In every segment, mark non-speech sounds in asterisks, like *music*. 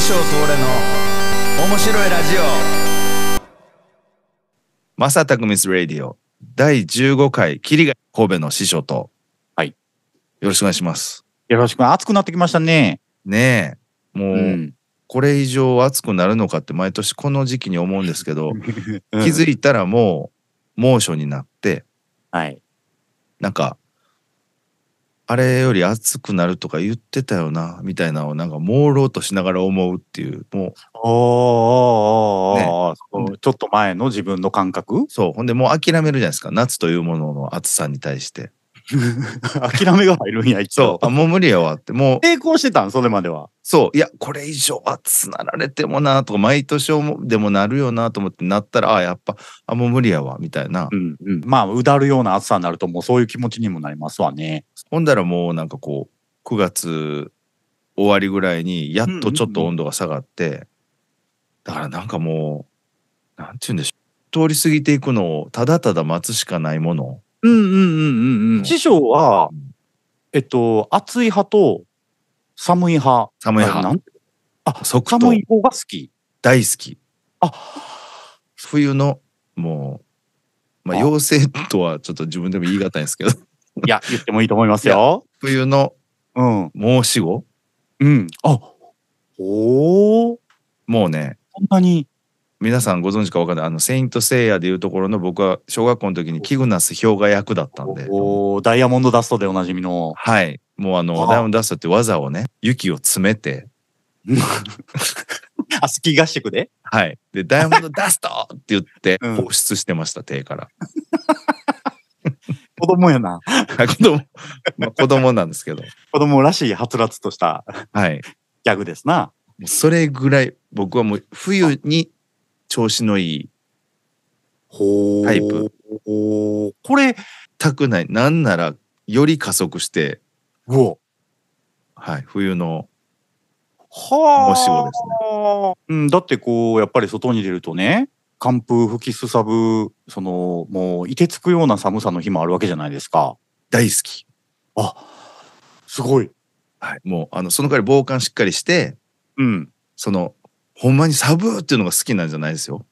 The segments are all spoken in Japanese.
師匠と俺の面白いラジオマサタクミスラディオ第15回キリが神戸の師匠とはいよろしくお願いしますよろしく暑くなってきましたねねえもう、うん、これ以上暑くなるのかって毎年この時期に思うんですけど、*laughs* 気づいたらもう猛暑になって、はい、なんかあれより熱くなるとか言ってたよな、みたいなのをなんか朦朧としながら思うっていう、もう。おーおーおー、ね、ちょっと前の自分の感覚そう。ほんでもう諦めるじゃないですか。夏というものの暑さに対して。*laughs* 諦めが入るんや、一応。そう、あ、もう無理やわって、もう。抵抗してたん、それまでは。そう、いや、これ以上はつなられてもなとか、毎年もでもなるよなと思ってなったら、あ、やっぱ、あ、もう無理やわ、みたいな。うんうん。まあ、うだるような暑さになると、もうそういう気持ちにもなりますわね。ほんだらもうなんかこう、9月終わりぐらいに、やっとちょっと温度が下がって、うんうんうん、だからなんかもう、なんて言うんでしょう。通り過ぎていくのをただただ待つしかないものうんうんうんうん。師匠は、えっと、暑い派と寒い派。寒い派。あ、そ寒い方が好き。大好き。あ冬の、もう、まあ、妖精とはちょっと自分でも言い難いんですけど。*laughs* いや、言ってもいいと思いますよ。冬の、うん。申し子うん。あ、おお。もうね。そんなに。皆さんご存知か分かんないあの「セイント・セイヤ」でいうところの僕は小学校の時にキグナス氷河役だったんでおおダイヤモンドダストでおなじみのはいもうあのダイヤモンドダストって技をね雪を詰めて *laughs* あスキー合宿ではいで「ダイヤモンドダスト!」って言って放出してました、うん、手から *laughs* 子供やな子供、まあ、子供なんですけど子供らしいはつらつとした、はい、ギャグですなそれぐらい僕はもう冬に調子のいいタイプ。これ、たくない。なんなら、より加速して、はい、冬の、はあ、ね、うん。だってこう、やっぱり外に出るとね、寒風吹きすさぶ、その、もう、いてつくような寒さの日もあるわけじゃないですか。大好き。あ、すごい。はい、もう、あの、その代わり防寒しっかりして、うん。その、ほんまにサブっていうのが好きなんじゃないですよ。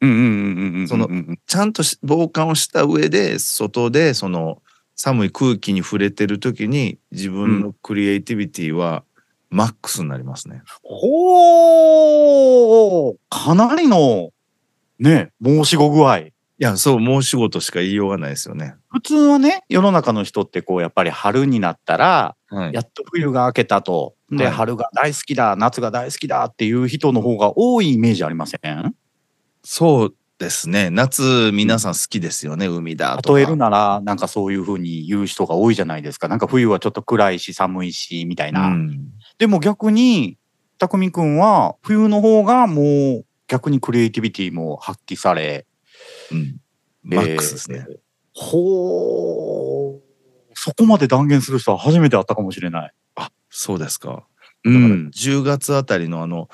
うんうんうんうん、そのちゃんと防寒をした上で外でその寒い空気に触れてる時に自分のクリエイティビティはマックスになりますね。うん、ーかなりのね申し子具合。いやそう申し子としか言いようがないですよね。普通はね世の中の人ってこうやっぱり春になったら、はい、やっと冬が明けたと。で、はい、春が大好きだ夏が大好きだっていう人の方が多いイメージありませんそうですね夏皆さん好きですよね、海だと例えるならなんかそういうふうに言う人が多いじゃないですかなんか冬はちょっと暗いし寒いしみたいな、うん、でも逆に匠くんは冬の方がもう逆にクリエイティビティも発揮され、うん、マックスですね、えー、ほうそこまで断言する人は初めて会ったかもしれないあそうですか。だから10月あたりのあの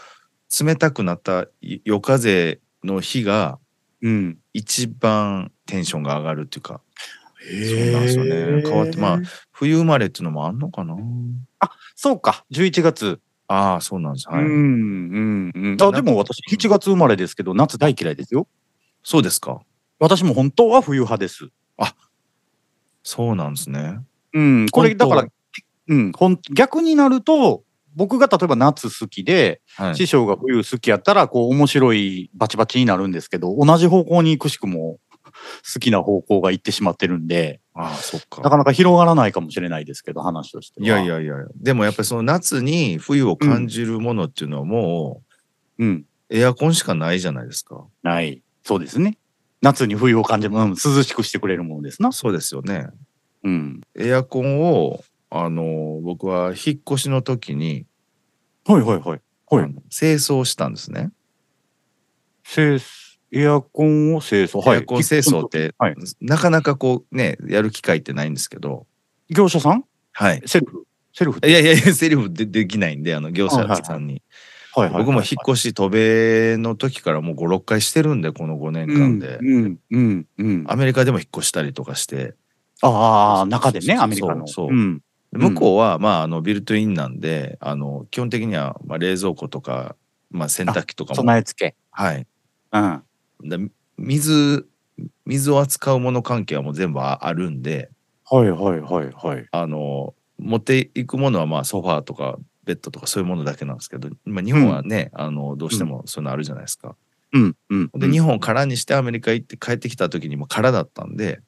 冷たくなった夜風の日が一番テンションが上がるっていうか、うん、そうなんですよね変わってまあ冬生まれっていうのもあんのかなあそうか11月ああそうなんですはい、うんうん、あでも私7月生まれですけど夏大嫌いですよそうですか私も本当は冬派ですあそうなんですねうんこれだからうん、ほん逆になると僕が例えば夏好きで、はい、師匠が冬好きやったらこう面白いバチバチになるんですけど同じ方向にくしくも好きな方向が行ってしまってるんでああそっかなかなか広がらないかもしれないですけど話としていやいやいやでもやっぱりその夏に冬を感じるものっていうのはもう、うん、エアコンしかないじゃないですか。ないそうですね。夏に冬を感じるもの涼しくしてくれるものですな。そうですよね。うん、エアコンをあの僕は引っ越しの時にはいはいはい。はい。清掃したんですね。清掃、エアコンを清掃。はい。エアコン清掃って、はいなかなかこうねやる機会ってないんですけど、業者さんはい、セルフセルフいやいやいやセルフでできないんであの業者さんに、はい僕も引っ越し渡米の時からもう56回してるんでこの5年間で、うん、うん、うん。アメリカでも引っ越したりとかしてああ、中でね、アメリカの。そうそううん。向こうは、まあ、あのビルトインなんであの基本的には、まあ、冷蔵庫とか、まあ、洗濯機とかも備え付けはい、うん、で水水を扱うもの関係はもう全部あるんではいはいはいはいあの持っていくものはまあソファーとかベッドとかそういうものだけなんですけど、まあ、日本はね、うん、あのどうしてもそういうのあるじゃないですか。うんうん、で日本を空にしてアメリカ行って帰ってきた時にも空だったんで、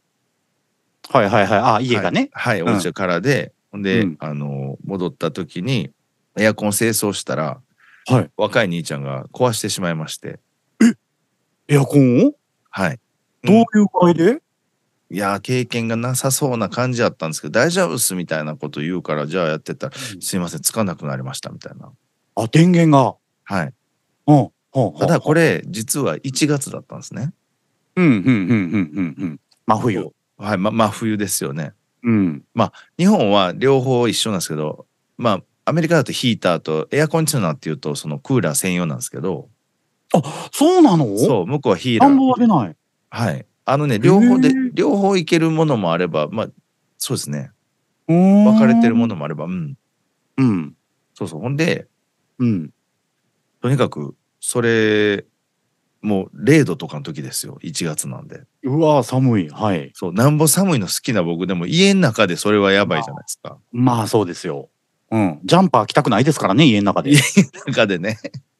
はいはいはいあ家がねはい、お家から空でほんで、うんあの戻った時にエアコン清掃したら、はい若い兄ちゃんが壊してしまいましてえエアコンをはいどういう具合でいや経験がなさそうな感じやったんですけど大丈夫っすみたいなこと言うからじゃあやってたらすいませんつかなくなりましたみたいなあ、電源が。はいうん。はただこれ実は1月だったんですねうん、うん、うん、うん、うん。うん真冬。はい、ま、真冬ですよね。うん。まあ、日本は両方一緒なんですけど、まあ、アメリカだとヒーターとエアコンチューナーっていうと、そのクーラー専用なんですけど。あ、そうなのそう、向こうはヒーラー。は出ない。はい。あのね、両方で、両方いけるものもあれば、まあ、そうですね。分かれてるものもあれば、うん。うん。そうそう。ほんで、うん。とにかく、それもう0度とかの時ですよ1月なんでうわ寒いはいそうなんぼ寒いの好きな僕でも家の中でそれはやばいじゃないですかまあそうですようんジャンパー着たくないですからね家の中で家の中でね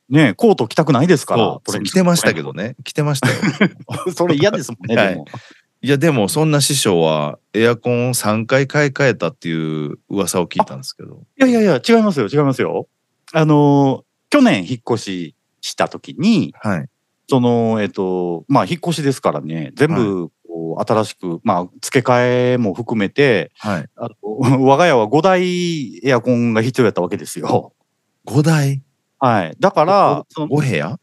ねコート着たくないですからそれ着てましたけどね着てましたよ *laughs* それ嫌ですもんね、はい、でもいやでもそんな師匠はエアコンを3回買い替えたっていう噂を聞いたんですけどいやいやいや違いますよ違いますよあの去年引っ越しした時に、はい、その、えっと、まあ、引っ越しですからね、全部、こう、新しく、まあ、付け替えも含めて、はい。あの、*laughs* 我が家は5台エアコンが必要やったわけですよ。5台はい。だから、その5部屋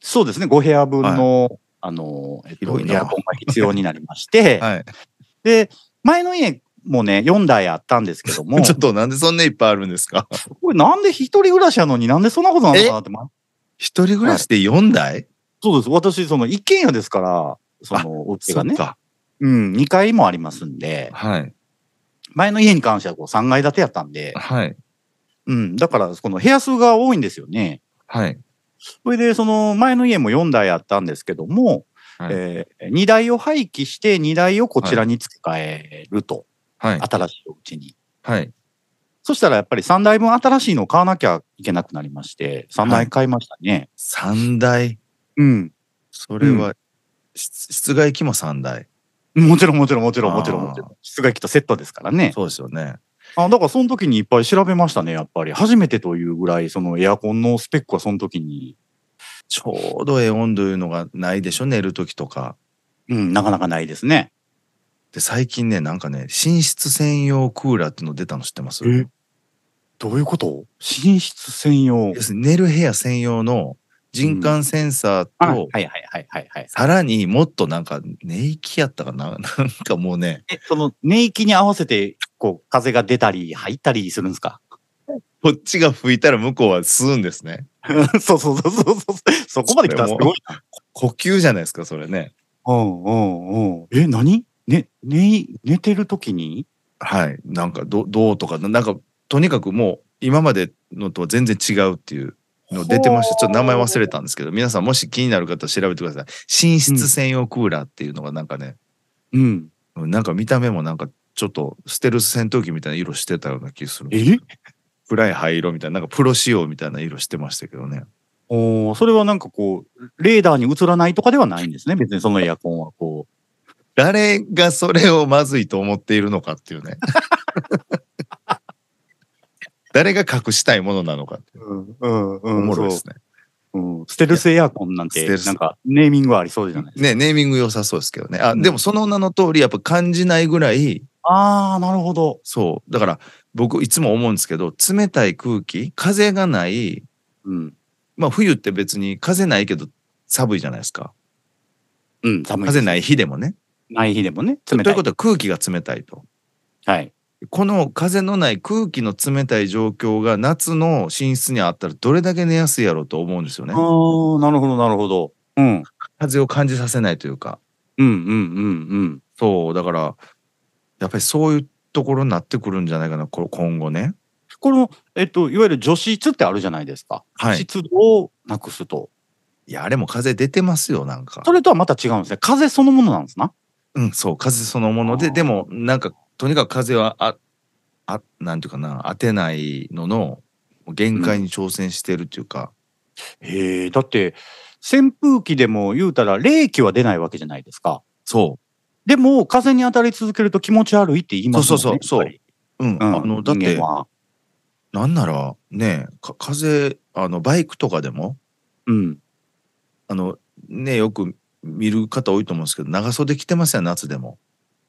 そうですね、5部屋分の、はい、あの、えっと、エアコンが必要になりまして、*laughs* はい。で、前の家、もうね、4台あったんですけども。*laughs* ちょっとなんでそんないっぱいあるんですかこれなんで一人暮らしやのになんでそんなことなのかなって。一人暮らしで4台、そうです。私、その一軒家ですから、そのお家がね。うん、二階もありますんで、はい、前の家に関してはこう3階建てやったんで、はい、うん、だからこの部屋数が多いんですよね。はい、それでその前の家も4台あったんですけども、はい、えー、2台を廃棄して2台をこちらに付け替えると、はい、新しいお家に。はい、そしたらやっぱり3台分新しいのを買わなきゃいけなくなりまして、3台買いましたね。はい、3台うん。それは、うん、室外機も3台。もちろんもちろんもちろんもちろんもちろん。室外機とセットですからね。そうですよね。あだからその時にいっぱい調べましたねやっぱり初めてというぐらいそのエアコンのスペックはその時にちょうどええ温度いうのがないでしょ寝る時とかうんなかなかないですねで最近ねなんかね寝室専用クーラーっていうの出たの知ってますえどういうこと寝室専用寝る部屋専用の人感センサーと、さらにもっとなんか、寝息やったかな *laughs* なんかもうね。え、その、寝息に合わせて、こう、風が出たり、入ったりするんですかこっちが吹いたら向こうは吸うんですね。*laughs* そうそうそうそうそう。そこまで来たらすか呼吸じゃないですか、それね。うんうんうん。え、何ね、寝、寝てる時にはい。なんかど、どうとか、なんか、とにかくもう、今までのとは全然違うっていう。の出てました。ちょっと名前忘れたんですけど、皆さんもし気になる方調べてください。寝室専用クーラーっていうのがなんかね、うん。なんか見た目もなんかちょっとステルス戦闘機みたいな色してたような気する。え暗い灰色みたいな、なんかプロ仕様みたいな色してましたけどね。おそれはなんかこう、レーダーに映らないとかではないんですね。別にそのエアコンはこう。誰がそれをまずいと思っているのかっていうね。誰が隠したいものなのかってうんうんうん。おもろいですね。うん、ステルスエアコンなんて、なんかネーミングはありそうじゃないですか。ね、ネーミング良さそうですけどね。あ、うん、でもその名の通り、やっぱ感じないぐらい。ああ、なるほど。そう。だから、僕いつも思うんですけど、冷たい空気、風がない。うん。まあ、冬って別に風ないけど寒いじゃないですか。うん、寒い。風ない日でもね。ない日でもね。冷たい。ということは空気が冷たいと。はい。この風のない空気の冷たい状況が夏の寝室にあったらどれだけ寝やすいやろうと思うんですよね。ああ、なるほど、なるほど。うん。風を感じさせないというか。うんうんうんうん。そう、だから、やっぱりそういうところになってくるんじゃないかな、これ今後ね。この、えっと、いわゆる除湿ってあるじゃないですか。はい、湿度をなくすと。いや、あれも風出てますよ、なんか。それとはまた違うんですね。風そのものなんですな。うん、そう、風そのもので、でも、なんかとにかく風はああなんていうかな当てないのの限界に挑戦してるっていうか。うん、へえだって扇風機でも言うたら冷気は出ないわけじゃないですか。そう。でも風に当たり続けると気持ち悪いって言いますよね。そうそうそう。うん、うん、あのだってなんならね風あのバイクとかでも、うん、あのねよく見る方多いと思うんですけど長袖着てますよ夏でも。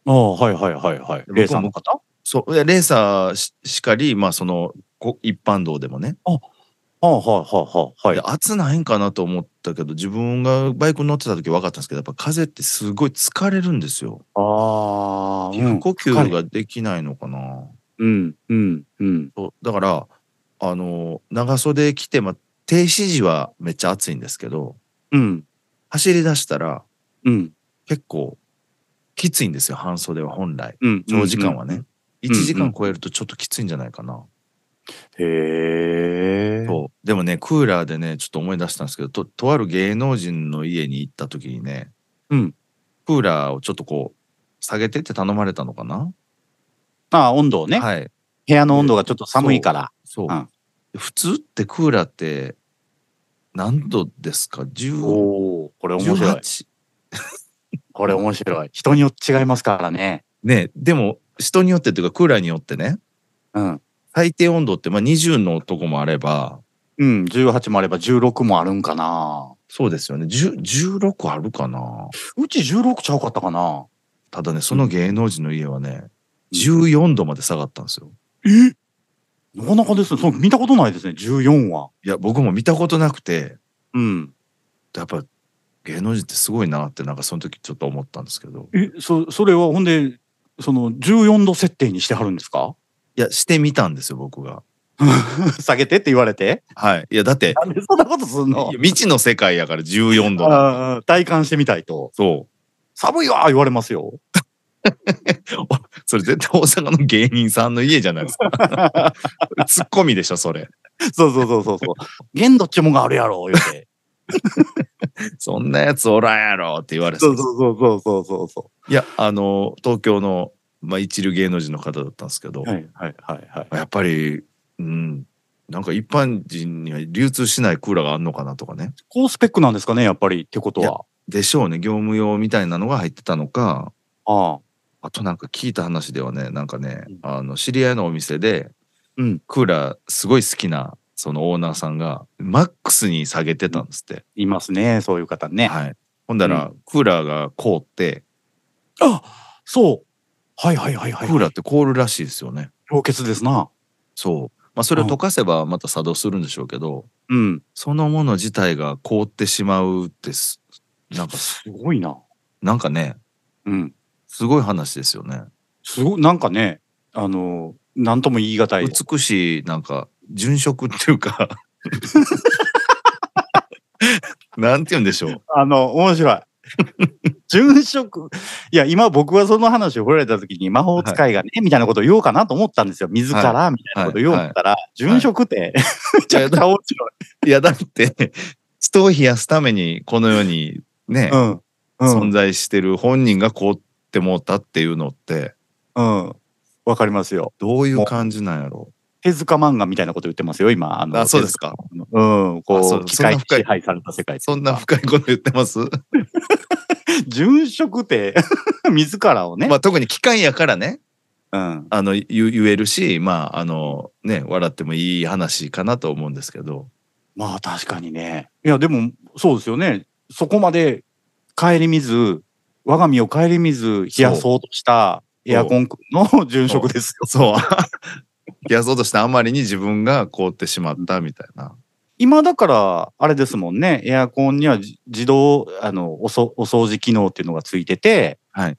ああ、はいはいはいはい。レーサーの方そうレーサーしかり、まあ、その一般道でもね。あはあはあはあはい。暑ないんかなと思ったけど自分がバイク乗ってた時分かったんですけどやっぱ風ってすごい疲れるんですよ。ああ。皮膚呼吸ができないのかな。うんうんうん。そうだからあの長袖着て、まあ、停止時はめっちゃ暑いんですけど、うん、走り出したら、うん、結構きついんですよ、半袖は本来。うん、長時間はね。うんうん、1時間超えるとちょっときついんじゃないかな。うんうん、へえ。そう。でもね、クーラーでね、ちょっと思い出したんですけど、と、とある芸能人の家に行った時にね、うん。クーラーをちょっとこう、下げてって頼まれたのかなああ、温度をね。はい。部屋の温度がちょっと寒いから。そう。そううん、普通ってクーラーって何度ですか1おこれ面白い。これ面白い。人によって違いますからね。ね、でも人によってというかクーラーによってね、うん、最低温度ってまあ20のとこもあれば、うん、18もあれば16もあるんかな。そうですよね。16あるかな。うち16ちゃうかったかな。ただね、その芸能人の家はね、14度まで下がったんですよ。えなかなかですね。そ見たことないですね、14は。いや、僕も見たことなくて、うん。やっぱ芸能人ってすごいなってなんかその時ちょっと思ったんですけどえそそれはほんでその14度設定にしてはるんですかいやしてみたんですよ僕が *laughs* 下げてって言われてはいいやだってなんでそんなことすんの未知の世界やから14度体感してみたいとそう寒いわ言われますよ *laughs* それ絶対大阪の芸人さんの家じゃないですか *laughs* ツッコミでしょそれそうそうそうそうそう限度っちゅうもんがあるやろ言うて *laughs* そんなやつおらんやろって言われそうそうそうそうそうそういやあの東京の、まあ、一流芸能人の方だったんですけど、はいはいはいはい、やっぱりうんなんか一般人には流通しないクーラーがあるのかなとかね高スペックなんですかねやっぱりってことはでしょうね業務用みたいなのが入ってたのかああとなんか聞いた話ではねなんかね、うん、あの知り合いのお店で、うん、クーラーすごい好きなそのオーナーさんがマックスに下げてたんですって。いますね、そういう方ね。はい、ほんだら、クーラーが凍ってあそう。はいはいはいはい。クーラーって凍るらしいですよね。氷結ですな。そう。まあそれを溶かせばまた作動するんでしょうけど、うん。そのもの自体が凍ってしまうです。なんかすすごいな。なんかねうん。すごい話ですよね。すごい、なんかね、あの、なんとも言い難い。美しいなんか殉職っていうか *laughs* なんて言うんでしょう。あの、面白い。殉職。いや、今僕はその話を振られた時に魔法使いがね、みたいなことを言おうかなと思ったんですよ。自ら、みたいなことを言おうったら、殉職って、*laughs* めちゃくちゃ面白い。いや、だって、人を冷やすためにこの世にね、うん、うん、存在してる本人が凍ってもうたっていうのって。うん。わかりますよ。どういう感じなんやろう。手塚漫画みたいなこと言ってますよ、今。あのあ、そうですか。うん、こう、機械支配された世界そんな深いこと言ってます *laughs* 殉職って *laughs* 自らをね。まあ、特に機械やからね。うん、あの言言えるしまああのね笑ってもいい話かなと思うんですけどまあ確かにねいやでもそうですよねそこまで顧みず我が身を顧みず冷やそうとしたエアコン君の殉職ですよそう冷やそうとしたあまりに自分が凍ってしまったみたいな。今だからあれですもんねエアコンには自動あのおそお掃除機能っていうのがついてて、はい、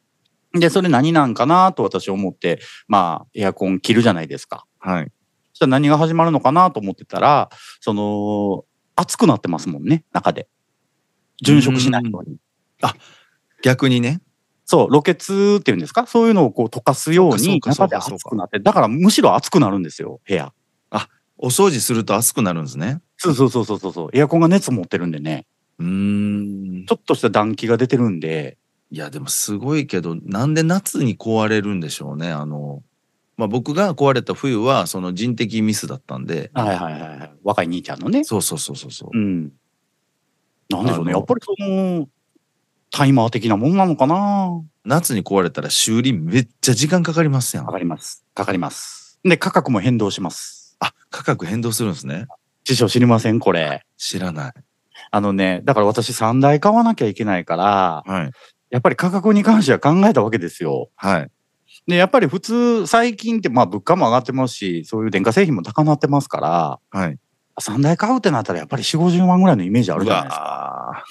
でそれ何なんかなと私思ってまあエアコン切るじゃないですか。はい、そしたら何が始まるのかなと思ってたらその熱くなってますもんね中で殉職しないのに。あ逆にね。そう、露血っていうんですかそういうのをこう溶かすように中で熱くなって、だからむしろ熱くなるんですよ、部屋。あ、お掃除すると熱くなるんですね。そうそうそうそうそう。エアコンが熱持ってるんでね。うん。ちょっとした暖気が出てるんで。いや、でもすごいけど、なんで夏に壊れるんでしょうね。あの、まあ、僕が壊れた冬はその人的ミスだったんで。はいはいはい。若い兄ちゃんのね。そうそうそうそうそう。うん。なんでしょうね。やっぱりその、タイマー的なもんなのかな夏に壊れたら修理めっちゃ時間かかりますやん。かかります。かかります。で、価格も変動します。あ、価格変動するんですね。師匠知りませんこれ。知らない。あのね、だから私3台買わなきゃいけないから、はい、やっぱり価格に関しては考えたわけですよ。はい。で、やっぱり普通、最近って、まあ物価も上がってますし、そういう電化製品も高なってますから、はい。3台買うってなったら、やっぱり4、50万ぐらいのイメージあるじゃないですか。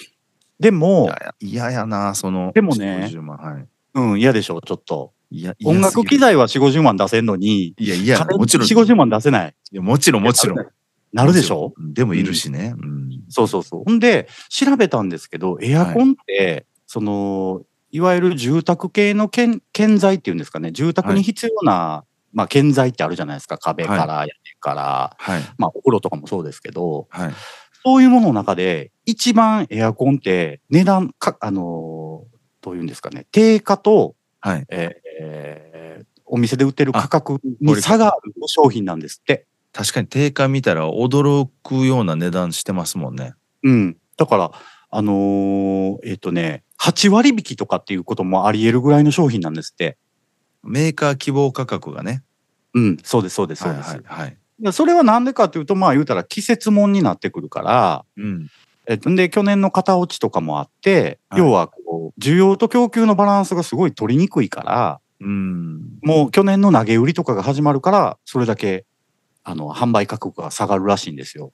でも嫌ややなそのでもねはい、うん嫌でしょちょっといや音楽機材は4 5 0万出せんのにいやいやもちろん4 5 0万出せないいやもちろんもちろんなるでしょでもいるしね、うん、うん、そうそうそうほんで調べたんですけどエアコンって、はい、そのいわゆる住宅系の建建材っていうんですかね住宅に必要な、はい、まあ建材ってあるじゃないですか壁から屋根から、はい、まあお風呂とかもそうですけど、はい、そういうものの中で、一番エアコンって値段か、あの、どういうんですかね、定価と、はい、えー、お店で売ってる価格に差がある商品なんですって。確かに定価見たら驚くような値段してますもんね。うん。だから、あのー、えっ、ー、とね、8割引きとかっていうこともあり得るぐらいの商品なんですって。メーカー希望価格がね。うん、そうです、そうです、そうです。はい、はい、それはなんでかっていうと、まあ言うたら季節もんになってくるから、うん、えで、去年の型落ちとかもあって、はい、要はこう、需要と供給のバランスがすごい取りにくいから、うん、もう去年の投げ売りとかが始まるから、それだけ、あの、販売価格が下がるらしいんですよ。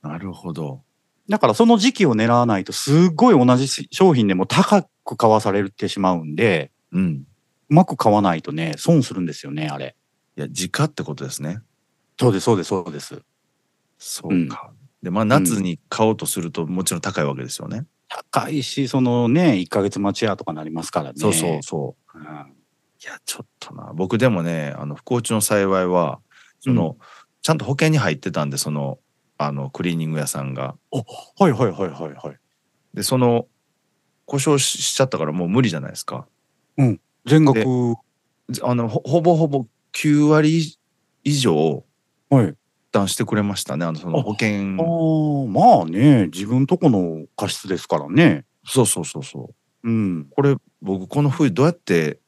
なるほど。だからその時期を狙わないと、すっごい同じ商品でも高く買わされてしまうんで、うん。うまく買わないとね、損するんですよね、あれ。いや、時価ってことですね。そうですそうですそうですそうか、うん、でまあ夏に買おうとするともちろん高いわけですよね、高いしそのね1か月待ちやとかなりますからねそうそうそう、うん、いやちょっとな僕でもねあの不幸中の幸いはその、うん、ちゃんと保険に入ってたんでそのあのクリーニング屋さんがはいはいはいはいはいでその故障しちゃったからもう無理じゃないですかうん全額あのほぼほぼ9割以上はい。断してくれましたね。あのその保険ああ、まあね、自分とこの過失ですからね。そうそうそうそう。うん。これ僕この冬どうやって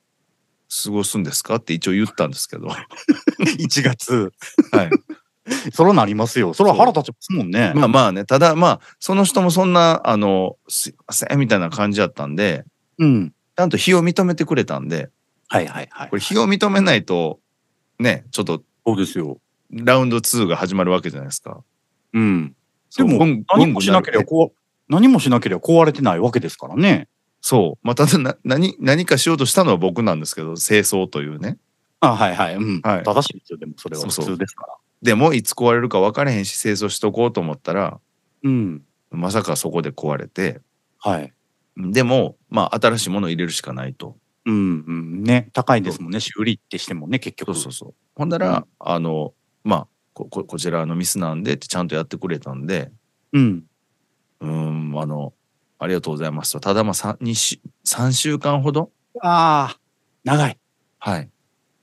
過ごすんですかって一応言ったんですけど。は *laughs* 1月。い。*laughs* そらなりますよ。それは腹立ちますもんね。まあまあね、ただまあ、その人もそんな、あの、すいませんみたいな感じだったんで、うん。ちゃんと日を認めてくれたんで、はいはいはいこれ。日を認めないと、ね、ちょっとそうですよ。ラウンド2が始まるわけじゃないですか。うん。でも何もしなければこう何もしなければ壊れてないわけですからね。そう。まあ、ただな何何かしようとしたのは僕なんですけど清掃というね。あはいはい。うん。はい、正しいですよでもそれは普通ですから。そうそうでもいつ壊れるか分からへんし清掃しとこうと思ったら、うん、まさかそこで壊れて。はい。でもまあ新しいもの入れるしかないと。うんうんね、高いですもんね修理ってしてもね結局そうそうそうほんなら、うん、あのまあこここちらのミスなんでってちゃんとやってくれたんでうんうんあのありがとうございますとただまあ 3, 2週3週間ほどああ長いはい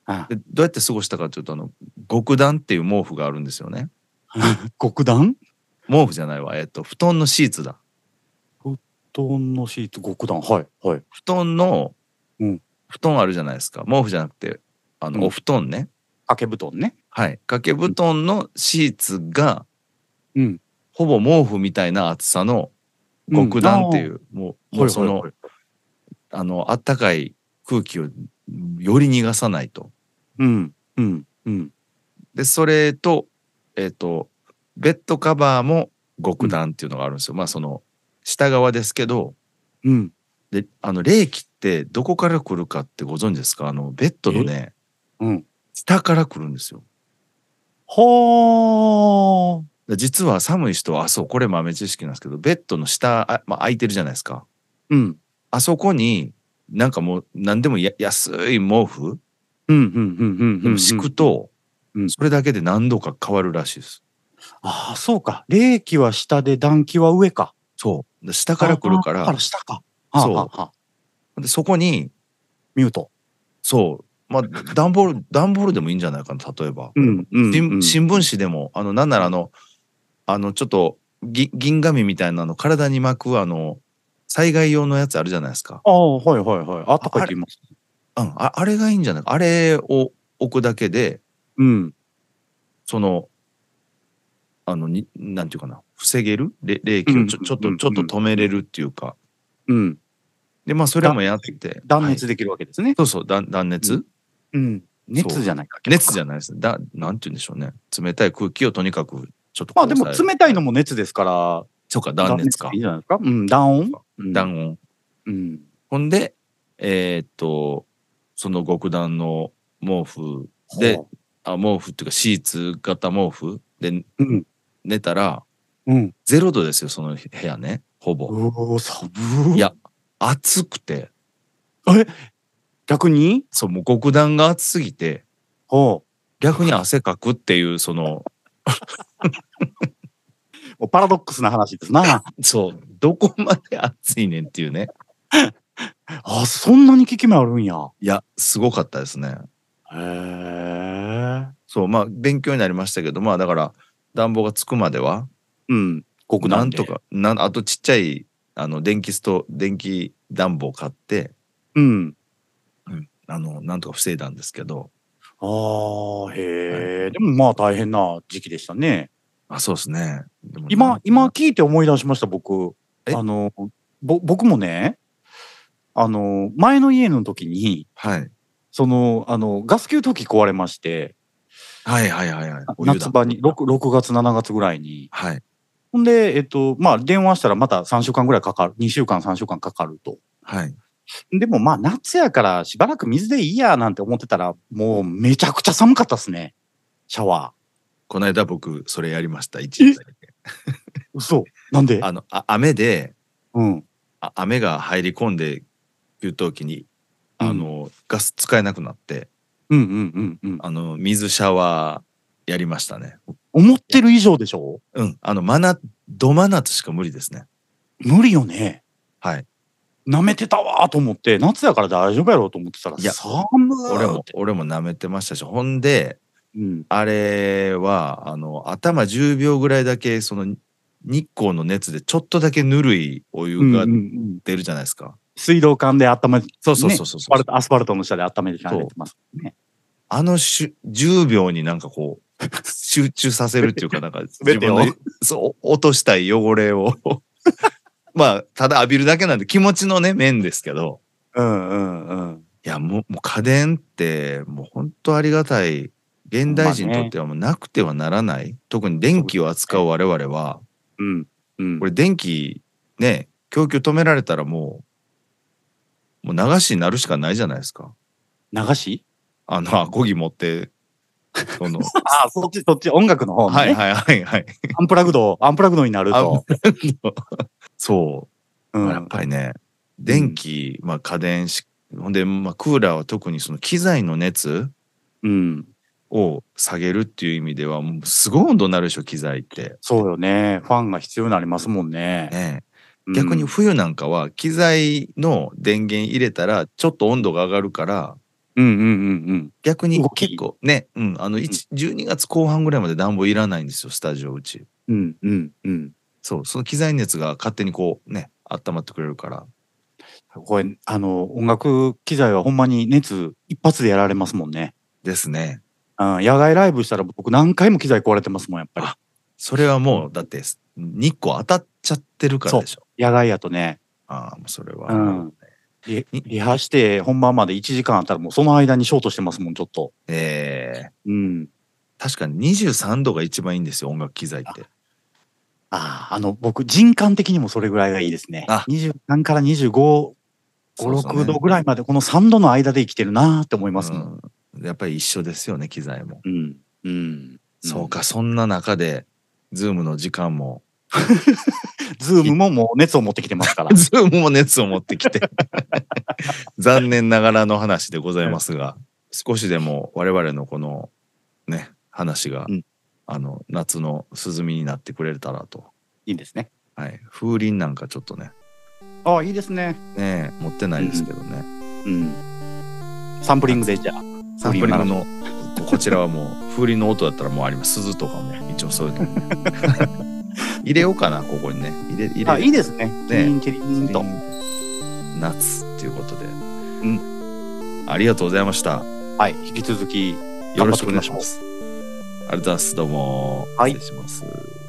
あでどうやって過ごしたかというとあの極暖っていう毛布があるんですよね *laughs* 極暖毛布じゃないわえっと布団のシーツだ布団のシーツ極暖はいはい布団の、うん、布団あるじゃないですか毛布じゃなくてあの、うん、お布団ね掛け布団ねはい、掛け布団のシーツが、うん、ほぼ毛布みたいな厚さの極暖っていう、うん、もうそのあのったかい空気をより逃がさないと。うんうんうん、でそれと,、えーと、とベッドカバーも極暖っていうのがあるんですよ、うん、まあその下側ですけど、うん、であの冷気ってどこから来るかってご存知ですかあのベッドのね、うん、下から来るんですよ。ほー。実は寒い人は、あ、そう、これ豆知識なんですけど、ベッドの下、あまあ、空いてるじゃないですか。うん。あそこに、なんかもう、何でもや安い毛布うん、うん、うん、うん。うん敷く。と、うんそれだけで何度か変わるらしいです。ああ、そうか。冷気は下で暖気は上か。そう。で下から来るから。から下か。あ、そうでそこに、ミュート。そう、まあ、段ボール、段ボールでもいいんじゃないかな、例えば。うんうん新聞紙でも、あの、なんならあの、あの、ちょっと、銀紙みたいなの、体に巻く、あの、災害用のやつあるじゃないですか。ああ、はいはいはい。あったかいます。うん、ああれがいいんじゃないか。あれを置くだけで、うん。その、あの、になんていうかな、防げる冷気をちょちょっと、ちょっと止めれるっていうか。うん。で、まあ、それもやって。断熱できるわけですね。そうそう、断熱。うんうん、熱じゃないか熱じゃないですだなんて言うんでしょうね冷たい空気をとにかくちょっとまあでも冷たいのも熱ですからそうか断熱かいいじゃないですか、うん、暖温暖温、うん、ほんでえー、っとその極暖の毛布で、あ毛布っていうかシーツ型毛布で、うん、寝たら、うん、ゼロ度ですよその部屋ねほぼお寒いや暑くてえ逆にそう、もう極段が熱すぎて、ほう。逆に汗かくっていう、その、*laughs* もうパラドックスな話ですな。そう。どこまで暑いねんっていうね。*laughs* あ、そんなに効き目あるんや。いや、すごかったですね。へえ。そう、まあ、勉強になりましたけど、まあ、だから、暖房がつくまでは、うん、極なんとか、なんあとちっちゃい、あの、電気スト、電気暖房買って、うん。あの、なんとか防いだんですけど。ああ、へえ、はい、でもまあ大変な時期でしたね。あ、そうですね。今、今聞いて思い出しました、僕。あの、ぼ、僕もね、あの、前の家の時に、はい。その、あの、ガス給湯器壊れまして、はいはいはいはい。夏場に6、6月、7月ぐらいに。はい。ほんで、えっと、まあ、電話したらまた3週間ぐらいかかる、2週間、3週間かかると。はい。でもまあ夏やからしばらく水でいいやなんて思ってたらもうめちゃくちゃ寒かったっすね。シャワー。この間僕それやりました一日だけ。嘘なんであのあ雨で、うん、あ雨が入り込んで給湯器にあの、うん、ガス使えなくなって、うんうんうんうん、あの水シャワーやりましたね。思ってる以上でしょうん。あの真夏、ど真夏しか無理ですね。無理よね。はい。舐めてたわと思って夏やから大丈夫やろうと思ってたらいや寒俺も俺も舐めてましたしほんで、うん、あれはあの頭10秒ぐらいだけその日光の熱でちょっとだけぬるいお湯が出るじゃないですか、うんうんうん、水道管で温めそうそうそうそう、ね、アスファルトの下で温めてられてますねあのし10秒になんかこう *laughs* 集中させるっていうかなんか *laughs* 自分のそう落としたい汚れをまあ、ただ浴びるだけなんで気持ちのね、面ですけど。うんうんうん。いや、もう、もう家電って、もう本当ありがたい。現代人にとってはもうなくてはならない。ね、特に電気を扱う我々は。うね、うん。うん、これ電気、ね、供給止められたらもう、もう流しになるしかないじゃないですか。流しあの、あこギ持って、その。*laughs* あ、そっち、そっち、音楽の方、ね、はいはいはいはい。アンプラグド、アンプラグドになると。そう。うん、やっぱりね、電気、まあ、家電し、ほんで、まあ、クーラーは特にその機材の熱を下げるっていう意味では、もうすごい温度になるでしょ、機材って。そうよね。ファンが必要になりますもんね。ね逆に冬なんかは機材の電源入れたらちょっと温度が上がるから、うんうんうんうん、逆に結構ね、うん、あの12月後半ぐらいまで暖房いらないんですよスタジオうち。うんうんうん、そうその機材熱が勝手にこうね温まってくれるからこれあの音楽機材はほんまに熱一発でやられますもんねですね、うん、野外ライブしたら僕何回も機材壊れてますもんやっぱりそれはもうだって日光当たっちゃってるからでしょ野外やとねああもうそれは、うんリリハして本番まで1時間あったらもうその間にショートしてますもんちょっとええー、うん確かに23度が一番いいんですよ音楽機材ってああ、あの、僕、人感的にもそれぐらいがいいですね。あ23から25、5、6度ぐらいまで、この3度の間で生きてるなって思いますもん、うん、やっぱり一緒ですよね、機材も。うん。うん。そうか、そんな中で、ズームの時間も。*laughs* ズームももう熱を持ってきてますから。*laughs* ズームも熱を持ってきて。残念ながらの話でございますが、少しでも我々のこのね、話が、うんあの夏の涼みになってくれたらと、いいですね。はい、風鈴なんかちょっとねああ、いいですね。ねえ持ってないですけどね、うん。サンプリングでじゃあ。サンプリングのこちらはもう風鈴の音だったらもうあります鈴とかも一応そういうの *laughs* 入れようかなここにね入れ入れあ、いいですね。リンキリンと。夏っていうことで、うん、ありがとうございましたはい、引き続きよろしくお願いします。ありがとうございます。どうも。はい。失礼します。